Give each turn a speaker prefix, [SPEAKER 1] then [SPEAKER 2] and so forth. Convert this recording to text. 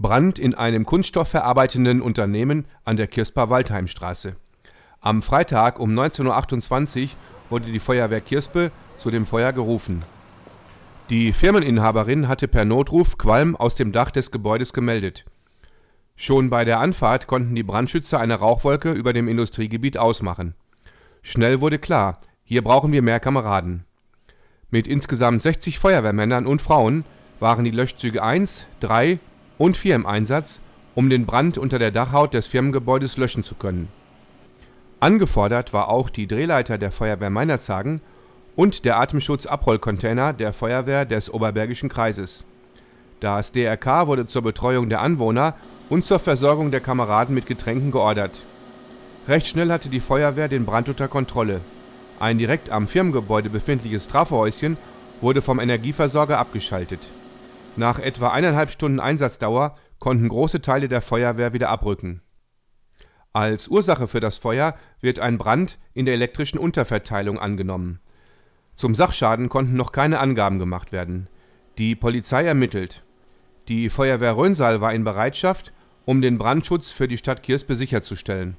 [SPEAKER 1] Brand in einem kunststoffverarbeitenden Unternehmen an der Kirsper waldheim straße Am Freitag um 19.28 Uhr wurde die Feuerwehr Kirspe zu dem Feuer gerufen. Die Firmeninhaberin hatte per Notruf Qualm aus dem Dach des Gebäudes gemeldet. Schon bei der Anfahrt konnten die Brandschützer eine Rauchwolke über dem Industriegebiet ausmachen. Schnell wurde klar, hier brauchen wir mehr Kameraden. Mit insgesamt 60 Feuerwehrmännern und Frauen waren die Löschzüge 1, 3, und vier im Einsatz, um den Brand unter der Dachhaut des Firmengebäudes löschen zu können. Angefordert war auch die Drehleiter der Feuerwehr Meinerzhagen und der Atemschutzabrollcontainer der Feuerwehr des Oberbergischen Kreises. Das DRK wurde zur Betreuung der Anwohner und zur Versorgung der Kameraden mit Getränken geordert. Recht schnell hatte die Feuerwehr den Brand unter Kontrolle. Ein direkt am Firmengebäude befindliches Trafohäuschen wurde vom Energieversorger abgeschaltet. Nach etwa eineinhalb Stunden Einsatzdauer konnten große Teile der Feuerwehr wieder abrücken. Als Ursache für das Feuer wird ein Brand in der elektrischen Unterverteilung angenommen. Zum Sachschaden konnten noch keine Angaben gemacht werden. Die Polizei ermittelt. Die Feuerwehr Rhönsaal war in Bereitschaft, um den Brandschutz für die Stadt Kirsbe sicherzustellen